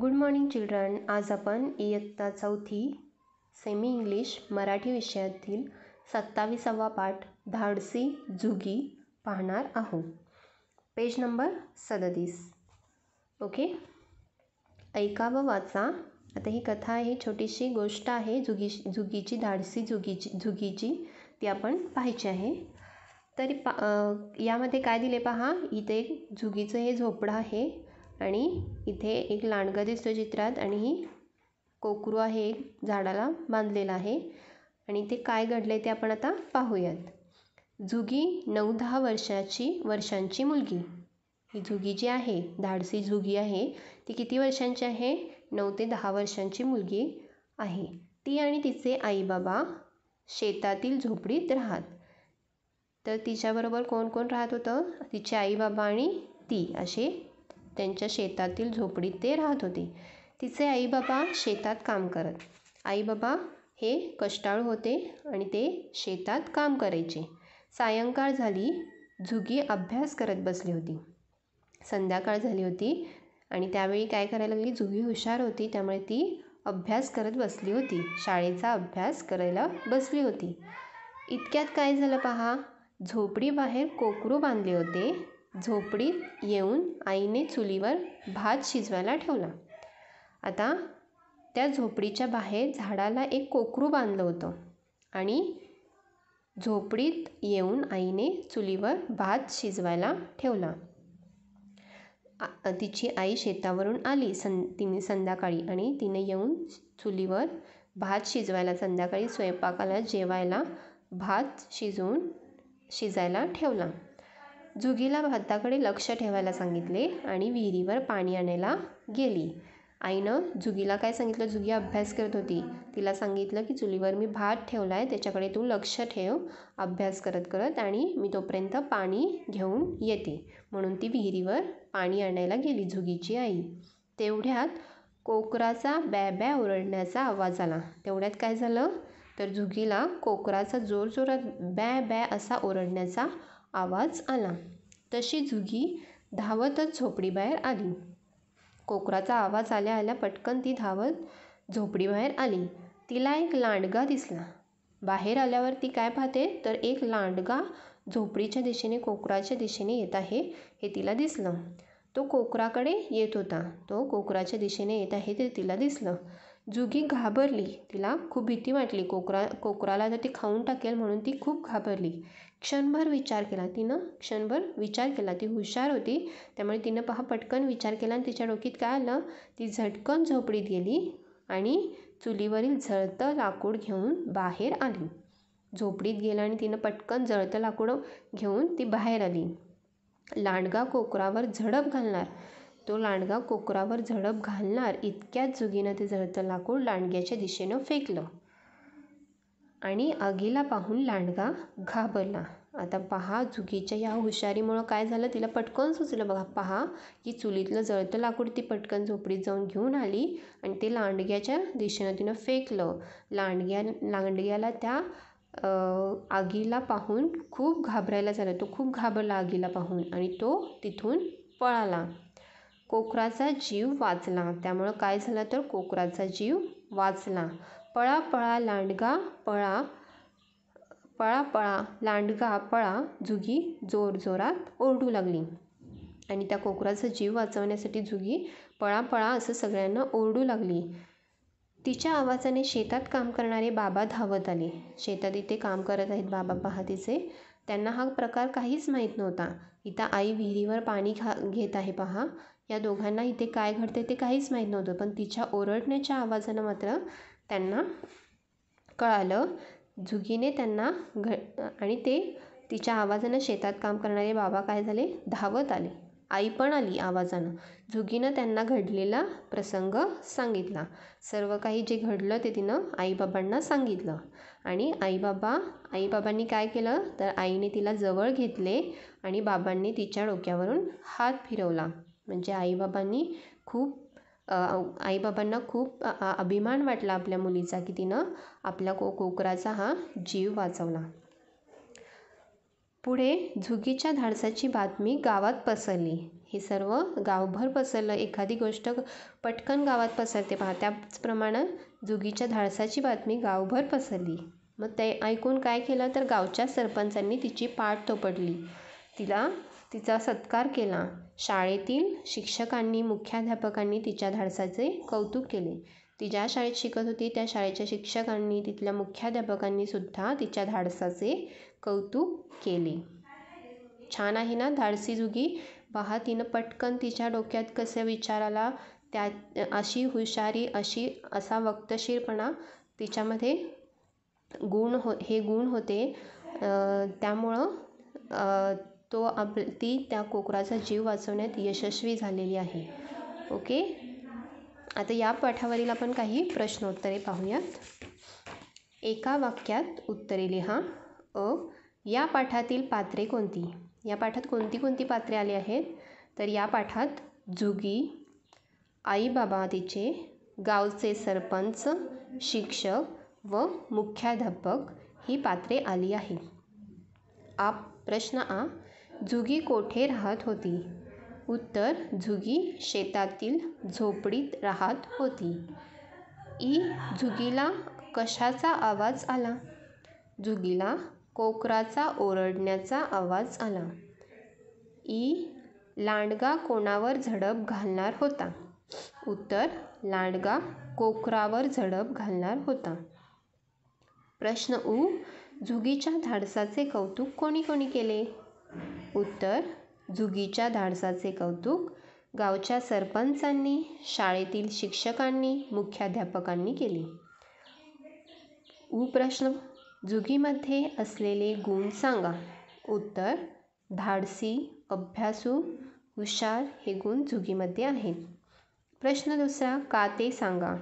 good morning children आज आपण इयत्ता चौथी सेमी इंग्लिश मराठी विषयातील सत्तावीसावा पाठ धाडसी जुगी पाहणार आहोत पेज नंबर सदतीस ओके ऐका व वाचा आता ही कथा आहे छोटीशी गोष्ट आहे जुगी जुगीची धाडसी जुगीची जुगीची ती आपण पाहायची आहे तरी पा यामध्ये काय दिले पहा इथे जुगीचं हे झोपडं आहे आणि इथे एक लांडगा दिसतो चित्रात आणि ही कोकरू आहे एक झाडाला बांधलेला आहे आणि ते काय घडले ते आपण आता पाहूयात झुगी नऊ दहा वर्षाची वर्षांची मुलगी ही झुगी जी आहे धाडसी झुगी आहे ती किती वर्षांची आहे नऊ ते दहा वर्षांची मुलगी आहे ती आणि तिचे आईबाबा शेतातील झोपडीत राहत तर तिच्याबरोबर कोण कोण राहत होतं तिचे आईबाबा आणि ती असे त्यांच्या शेतातील झोपडीत ते राहत होते तिचे बाबा शेतात काम करत आईबाबा हे कष्टाळू होते आणि ते शेतात काम करायचे सायंकाळ झाली झुगी अभ्यास करत बसली होती संध्याकाळ झाली होती आणि त्यावेळी काय करायला लागली झुगी हुशार होती त्यामुळे ती अभ्यास करत बसली होती शाळेचा अभ्यास करायला बसली होती इतक्यात काय झालं पहा झोपडी बाहेर कोकरू बांधले होते झोपडीत येऊन आईने चुलीवर भात शिजवायला ठेवला आता त्या झोपडीच्या बाहेर झाडाला एक कोकरू बांधलं होतं आणि झोपडीत येऊन आईने चुलीवर भात शिजवायला ठेवला तिची आई शेतावरून आली सं तिने संध्याकाळी आणि तिने येऊन चुलीवर भात शिजवायला संध्याकाळी स्वयंपाकाला जेवायला भात शिजवून शिजायला ठेवला जुगीला भाताकडे लक्ष ठेवायला सांगितले आणि विहिरीवर पाणी आणायला गेली आईनं जुगीला काय सांगितलं जुगी अभ्यास करत होती तिला सांगितलं की चुलीवर मी भात ठेवला आहे त्याच्याकडे तू लक्ष ठेव अभ्यास करत करत आणि मी तोपर्यंत पाणी घेऊन येते म्हणून ती विहिरीवर पाणी आणायला गेली जुगीची आई तेवढ्यात कोकराचा बॅ बॅ ओरडण्याचा आवाज आला तेवढ्यात काय झालं तर जुगीला कोकराचा जोरजोरात बॅ बॅ असा ओरडण्याचा आवाज आला तशी झुगी धावतच झोपडीबाहेर आली कोकराचा आवाज आल्या आल्या पटकन ती धावत झोपडीबाहेर आली तिला एक लांडगा दिसला बाहेर आल्यावर ती काय पाहते तर एक लांडगा झोपडीच्या दिशेने कोकराच्या दिशेने येत आहे हे तिला दिसलं तो कोकराकडे येत होता तो कोकराच्या दिशेने येत आहे ते तिला दिसलं जुगी घाबरली तिला खूप भीती वाटली कोकरा कोकराला जर ती खाऊन टाकेल म्हणून ती खूप घाबरली क्षणभर विचार केला तिनं क्षणभर विचार केला ती हुशार होती त्यामुळे तिनं पहा पटकन विचार केला आणि तिच्या डोक्यात काय आलं ती झटकन झोपडीत गेली आणि चुलीवरील जळतं लाकूड घेऊन बाहेर आली झोपडीत गेलं आणि तिनं पटकन जळतं लाकूड घेऊन ती बाहेर आली लांडगा कोकरावर झडप घालणार तो लांडगा कोकरावर झडप घालणार इतक्यात जुगीनं ते जळतं लाकूड लांडग्याच्या दिशेनं फेकलं आणि आगीला पाहून लांडगा घाबरला आता पहा चुकीच्या या हुशारीमुळं काय झालं तिला पटकन सुचलं बघा पहा की चुलीतलं जळतं लाकूड ती पटकन झोपडीत जाऊन घेऊन आली आणि ते लांडग्याच्या दिशेनं तिनं फेकलं लांडग्या लांडग्याला त्या आगीला पाहून खूप घाबरायला झालं तो खूप घाबरला आगीला पाहून आणि तो तिथून पळाला कोकराचा जीव वाचला त्यामुळं काय झालं तर कोकराचा जीव वाचला पळा पळा लांडगा पळा पळा पळा लांडगा पळा जुगी जोरजोरात ओरडू लागली आणि त्या कोकराचा जीव वाचवण्यासाठी जुगी पळा पळा असं सगळ्यांना ओरडू लागली तिच्या आवाजाने शेतात काम करणारे बाबा धावत आले शेतात इथे काम करत आहेत बाबा तिचे त्यांना हा प्रकार काहीच माहीत नव्हता इथं आई विहिरीवर पाणी घा घेत आहे पहा या दोघांना इथे काय घडते ते काहीच माहीत नव्हतं पण तिच्या ओरडण्याच्या आवाजानं मात्र त्यांना कळालं झुगीने त्यांना घ आणि ते तिच्या आवाजानं शेतात काम करणारे बाबा काय झाले धावत आले आई पण आली आवाजानं झुगीनं त्यांना घडलेला प्रसंग सांगितला सर्व काही जे घडलं ते तिनं आईबाबांना सांगितलं आणि आईबाबा आईबाबांनी काय केलं तर आईने तिला जवळ घेतले आणि बाबांनी तिच्या डोक्यावरून हात फिरवला म्हणजे आईबाबांनी खूप आईबाबांना खूप अभिमान वाटला आपल्या मुलीचा की तिनं आपल्या को कोकराचा हा जीव वाचवला पुढे झुगीच्या धाडसाची बातमी गावात पसरली हे सर्व गावभर पसरलं एखादी गोष्ट पटकन गावात पसरते पहा त्याचप्रमाणे झुगीच्या धाडसाची बातमी गावभर पसरली मग ते ऐकून काय केलं तर गावच्या सरपंचांनी तिची पाठ थोपटली तिला तिचा सत्कार केला शाळेतील शिक्षकांनी मुख्याध्यापकांनी तिच्या धाडसाचे कौतुक केले ती ज्या शाळेत शिकत होती त्या शाळेच्या शिक्षकांनी तिथल्या मुख्याध्यापकांनीसुद्धा तिच्या धाडसाचे कौतुक केले छान आहे ना धाडसी जुगी पहा तिनं पटकन तिच्या डोक्यात कसे विचाराला त्या अशी हुशारी अशी असा वक्तशीरपणा तिच्यामध्ये गुण हो हे गुण होते त्यामुळं तो आप ती त्या कोकराचा जीव वाचवण्यात यशस्वी झालेली आहे ओके आता या पाठावरील आपण काही प्रश्नोत्तरे पाहूयात एका वाक्यात उत्तरे लिहा अ या पाठातील पात्रे कोणती या पाठात कोणती कोणती पात्रे आली आहेत तर या पाठात जुगी आईबाबा तिचे गावचे सरपंच शिक्षक व मुख्याध्यापक ही पात्रे आली आहेत आप प्रश्न आ झुगी कोठे राहत होती उत्तर झुगी शेतातील झोपडीत राहत होती ई झुगीला कशाचा आवाज आला झुगीला कोकराचा ओरडण्याचा आवाज आला ई लांडगा कोणावर झडप घालणार होता उत्तर लांडगा कोकरावर झडप घालणार होता प्रश्न उ झुगीच्या धाडसाचे कौतुक कोणी कोणी केले उत्तर जुगीच्या धाडसाचे कौतुक गावच्या सरपंचांनी शाळेतील शिक्षकांनी मुख्याध्यापकांनी केले उप्रश्न जुगीमध्ये असलेले गुण सांगा उत्तर धाडसी अभ्यासू हुशार हे गुण जुगीमध्ये आहेत प्रश्न दुसरा का ते सांगा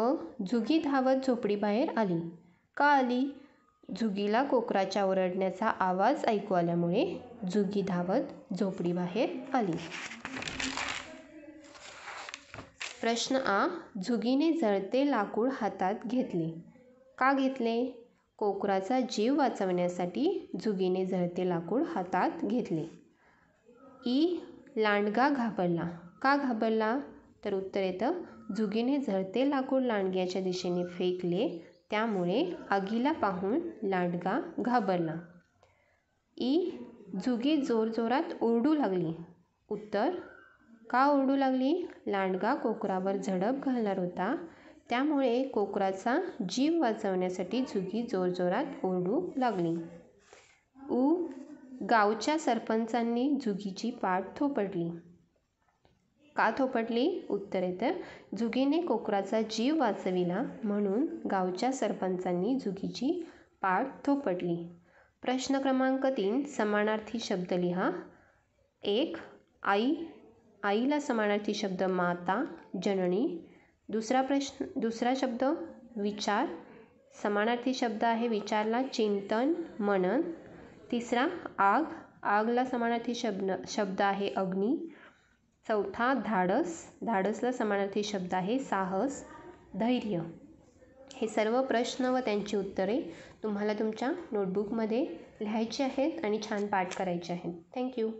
अ जुगी धावत झोपडीबाहेर आली का आली झुगीला कोकराच्या ओरडण्याचा आवाज ऐकू आल्यामुळे झुगी धावत झोपडीबाहेर आली प्रश्न आ झुगीने जळते लाकूड हातात घेतले का घेतले कोकराचा जीव वाचवण्यासाठी झुगीने जळते लाकूड हातात घेतले ई लांडगा घाबरला का घाबरला तर उत्तर येतं झुगीने झळते लाकूड लांडग्याच्या दिशेने फेकले त्यामुळे आगीला पाहून लांडगा घाबरला ई जुगी जोरजोरात ओरडू लागली उत्तर का ओरडू लागली लांडगा कोकरावर झडप घालणार होता त्यामुळे कोकराचा जीव वाचवण्यासाठी झुगी जोरजोरात ओरडू लागली उ गावच्या सरपंचांनी झुगीची पाठ थोपटली का थोपटली उत्तरे तर जुगीने कोकराचा जीव वाचविला म्हणून गावच्या सरपंचांनी जुगीची पाठ थोपटली प्रश्न क्रमांक तीन समानार्थी शब्द लिहा एक आई आईला समानार्थी शब्द माता जननी दुसरा प्रश्न दुसरा शब्द विचार समानार्थी शब्द आहे विचारला चिंतन मनन तिसरा आग आगला समानार्थी शब्द शब्द आहे अग्नी चौथा धाडस धाडसला समानार्थी शब्द आहे साहस धैर्य हे सर्व प्रश्न व त्यांची उत्तरे तुम्हाला तुमच्या नोटबुकमध्ये लिहायची आहेत आणि छान पाठ करायचे आहेत थँक्यू